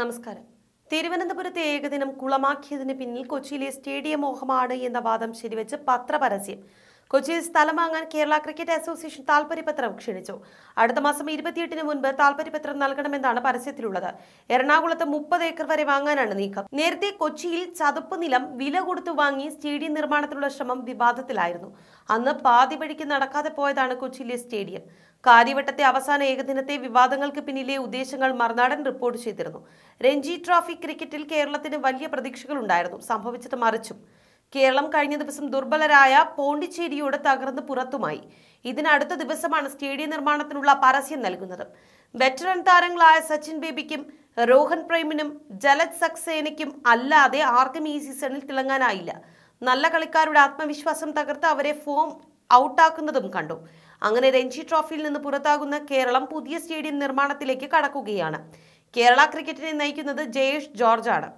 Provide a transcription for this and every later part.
നമസ്കാരം തിരുവനന്തപുരത്തെ ഏകദിനം കുളമാക്കിയതിന് പിന്നിൽ കൊച്ചിയിലെ സ്റ്റേഡിയം മോഹമാണ് എന്ന വാദം ശരിവെച്ച് പത്രപരസ്യം കൊച്ചിയിൽ സ്ഥലം വാങ്ങാൻ കേരള ക്രിക്കറ്റ് അസോസിയേഷൻ താൽപര്യപത്രം ക്ഷണിച്ചു അടുത്ത മാസം ഇരുപത്തിയെട്ടിന് മുൻപ് താൽപര്യപത്രം നൽകണമെന്നാണ് പരസ്യത്തിലുള്ളത് എറണാകുളത്ത് മുപ്പത് ഏക്കർ വരെ വാങ്ങാനാണ് നീക്കം നേരത്തെ കൊച്ചിയിൽ ചതുപ്പ് നിലം വില കൊടുത്തു വാങ്ങി സ്റ്റേഡിയം നിർമ്മാണത്തിലുള്ള ശ്രമം വിവാദത്തിലായിരുന്നു അന്ന് പാതി വഴിക്ക് നടക്കാതെ പോയതാണ് കൊച്ചിയിലെ സ്റ്റേഡിയം കാര്യവട്ടത്തെ അവസാന ഏകദിനത്തെ വിവാദങ്ങൾക്ക് പിന്നിലെ ഉദ്ദേശങ്ങൾ മറുനാടൻ റിപ്പോർട്ട് ചെയ്തിരുന്നു രഞ്ജി ട്രോഫി ക്രിക്കറ്റിൽ കേരളത്തിന് വലിയ പ്രതീക്ഷകളുണ്ടായിരുന്നു സംഭവിച്ചത് മറിച്ചും കേരളം കഴിഞ്ഞ ദിവസം ദുർബലരായ പോണ്ടിച്ചേരിയോട് തകർന്ന് പുറത്തുമായി ഇതിനടുത്ത ദിവസമാണ് സ്റ്റേഡിയം നിർമ്മാണത്തിനുള്ള പരസ്യം നൽകുന്നത് വെറ്ററൻ താരങ്ങളായ സച്ചിൻ ബേബിക്കും രോഹൻ പ്രേമിനും ജലജ് സക്സേനയ്ക്കും അല്ലാതെ ആർക്കും ഈ സീസണിൽ തിളങ്ങാനായില്ല നല്ല കളിക്കാരുടെ ആത്മവിശ്വാസം തകർത്ത് അവരെ ഫോം ഔട്ടാക്കുന്നതും കണ്ടു അങ്ങനെ രഞ്ജി ട്രോഫിയിൽ നിന്ന് പുറത്താകുന്ന കേരളം പുതിയ സ്റ്റേഡിയം നിർമ്മാണത്തിലേക്ക് കടക്കുകയാണ് കേരള ക്രിക്കറ്റിനെ നയിക്കുന്നത് ജയേഷ് ജോർജാണ്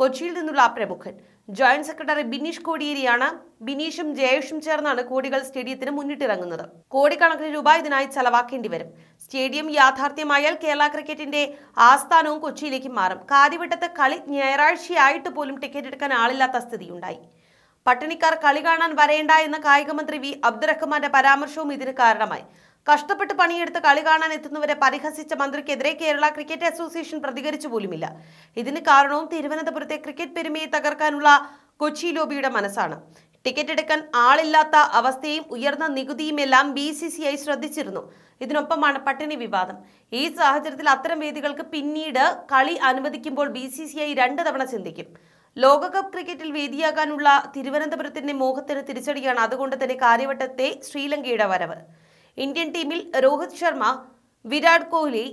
കൊച്ചിയിൽ നിന്നുള്ള പ്രമുഖൻ ജോയിന്റ് സെക്രട്ടറി ബിനീഷ് കോടിയേരിയാണ് ബിനീഷും ജയേഷും ചേർന്നാണ് കോടികൾ സ്റ്റേഡിയത്തിന് മുന്നിട്ടിറങ്ങുന്നത് കോടിക്കണക്കിന് രൂപ ഇതിനായി ചെലവാക്കേണ്ടി വരും സ്റ്റേഡിയം യാഥാർത്ഥ്യമായാൽ കേരള ക്രിക്കറ്റിന്റെ ആസ്ഥാനവും കൊച്ചിയിലേക്ക് മാറും കാര്യവട്ടത്ത് കളി ഞായറാഴ്ചയായിട്ട് പോലും ടിക്കറ്റ് എടുക്കാൻ ആളില്ലാത്ത സ്ഥിതിയുണ്ടായി പട്ടിണിക്കാർ കളി കാണാൻ വരേണ്ട എന്ന കായികമന്ത്രി വി അബ്ദുറഹ്മാന്റെ പരാമർശവും ഇതിന് കാരണമായി കഷ്ടപ്പെട്ട് പണിയെടുത്ത് കളി കാണാൻ എത്തുന്നവരെ പരിഹസിച്ച മന്ത്രിക്കെതിരെ കേരള ക്രിക്കറ്റ് അസോസിയേഷൻ പ്രതികരിച്ചു പോലുമില്ല ഇതിന് കാരണവും തിരുവനന്തപുരത്തെ ക്രിക്കറ്റ് പെരുമയെ തകർക്കാനുള്ള കൊച്ചി ലോബിയുടെ മനസ്സാണ് ടിക്കറ്റ് എടുക്കാൻ ആളില്ലാത്ത അവസ്ഥയും ഉയർന്ന എല്ലാം ബി സി സി ഐ ശ്രദ്ധിച്ചിരുന്നു ഇതിനൊപ്പമാണ് പട്ടിണി വിവാദം ഈ സാഹചര്യത്തിൽ അത്തരം വേദികൾക്ക് പിന്നീട് കളി അനുവദിക്കുമ്പോൾ ബി സി സി ഐ രണ്ട് തവണ ചിന്തിക്കും ലോകകപ്പ് ക്രിക്കറ്റിൽ വേദിയാകാനുള്ള തിരുവനന്തപുരത്തിന്റെ മോഹത്തിന് തിരിച്ചടിയാണ് അതുകൊണ്ട് തന്നെ കാര്യവട്ടത്തെ ശ്രീലങ്കയുടെ വരവ് ഇന്ത്യൻ ടീമിൽ രോഹിത് ശർമ്മ വിരാട് കോഹ്ലി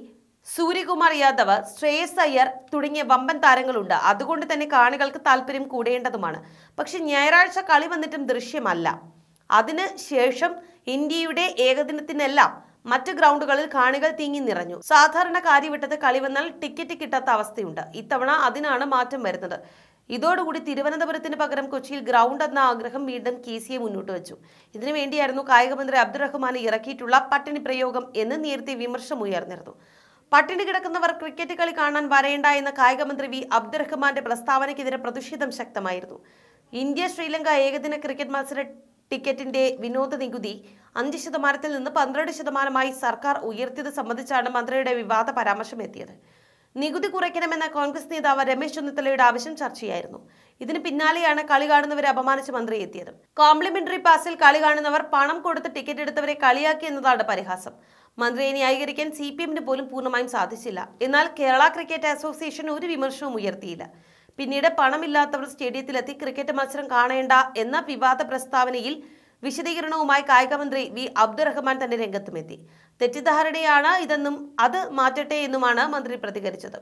സൂര്യകുമാർ യാദവ് ശ്രേയസ് അയ്യർ തുടങ്ങിയ വമ്പൻ താരങ്ങളുണ്ട് അതുകൊണ്ട് തന്നെ കാണികൾക്ക് താല്പര്യം കൂടേണ്ടതുമാണ് പക്ഷെ ഞായറാഴ്ച കളി വന്നിട്ടും ദൃശ്യമല്ല അതിന് ശേഷം ഇന്ത്യയുടെ ഏകദിനത്തിനെല്ലാം മറ്റ് ഗ്രൗണ്ടുകളിൽ കാണികൾ തീങ്ങി നിറഞ്ഞു സാധാരണ കാര്യവിട്ടത് കളി വന്നാൽ ടിക്കറ്റ് കിട്ടാത്ത അവസ്ഥയുണ്ട് ഇത്തവണ അതിനാണ് മാറ്റം വരുന്നത് ഇതോടുകൂടി തിരുവനന്തപുരത്തിന് പകരം കൊച്ചിയിൽ ഗ്രൗണ്ട് എന്ന ആഗ്രഹം വീണ്ടും കെ എ മുന്നോട്ട് വെച്ചു ഇതിനുവേണ്ടിയായിരുന്നു കായികമന്ത്രി അബ്ദുറഹ്മാൻ ഇറക്കിയിട്ടുള്ള പട്ടിണി പ്രയോഗം എന്ന് നേരത്തെ വിമർശമുയർന്നിരുന്നു പട്ടിണി കിടക്കുന്നവർ ക്രിക്കറ്റ് കളി കാണാൻ വരേണ്ട എന്ന കായികമന്ത്രി വി അബ്ദുറഹ്മാന്റെ പ്രസ്താവനയ്ക്കെതിരെ പ്രതിഷേധം ശക്തമായിരുന്നു ഇന്ത്യ ശ്രീലങ്ക ഏകദിന ക്രിക്കറ്റ് മത്സര ടിക്കറ്റിന്റെ വിനോദ നികുതി അഞ്ച് ശതമാനത്തിൽ നിന്ന് പന്ത്രണ്ട് ശതമാനമായി സർക്കാർ ഉയർത്തിയത് സംബന്ധിച്ചാണ് മന്ത്രിയുടെ വിവാദ പരാമർശം എത്തിയത് നികുതി കുറയ്ക്കണമെന്ന കോൺഗ്രസ് നേതാവ് രമേശ് ചെന്നിത്തലയുടെ ആവശ്യം ചർച്ചയായിരുന്നു ഇതിന് പിന്നാലെയാണ് കളി കാണുന്നവരെ അപമാനിച്ച് മന്ത്രി എത്തിയത് കോംപ്ലിമെന്ററി പാസിൽ കളി കാണുന്നവർ പണം കൊടുത്ത് ടിക്കറ്റ് എടുത്തവരെ കളിയാക്കി എന്നതാണ് പരിഹാസം മന്ത്രിയെ ന്യായീകരിക്കാൻ സി പി എമ്മിന് പോലും പൂർണ്ണമായും സാധിച്ചില്ല എന്നാൽ കേരള ക്രിക്കറ്റ് അസോസിയേഷൻ ഒരു വിമർശവും ഉയർത്തിയില്ല പിന്നീട് പണമില്ലാത്തവർ സ്റ്റേഡിയത്തിലെത്തി ക്രിക്കറ്റ് മത്സരം കാണേണ്ട എന്ന വിവാദ പ്രസ്താവനയിൽ വിശദീകരണവുമായി കായികമന്ത്രി വി അബ്ദുറഹ്മാൻ തന്നെ രംഗത്തുമെത്തി തെറ്റിദ്ധാരണയാണ് ഇതെന്നും അത് മാറ്റട്ടെ എന്നുമാണ് മന്ത്രി പ്രതികരിച്ചത്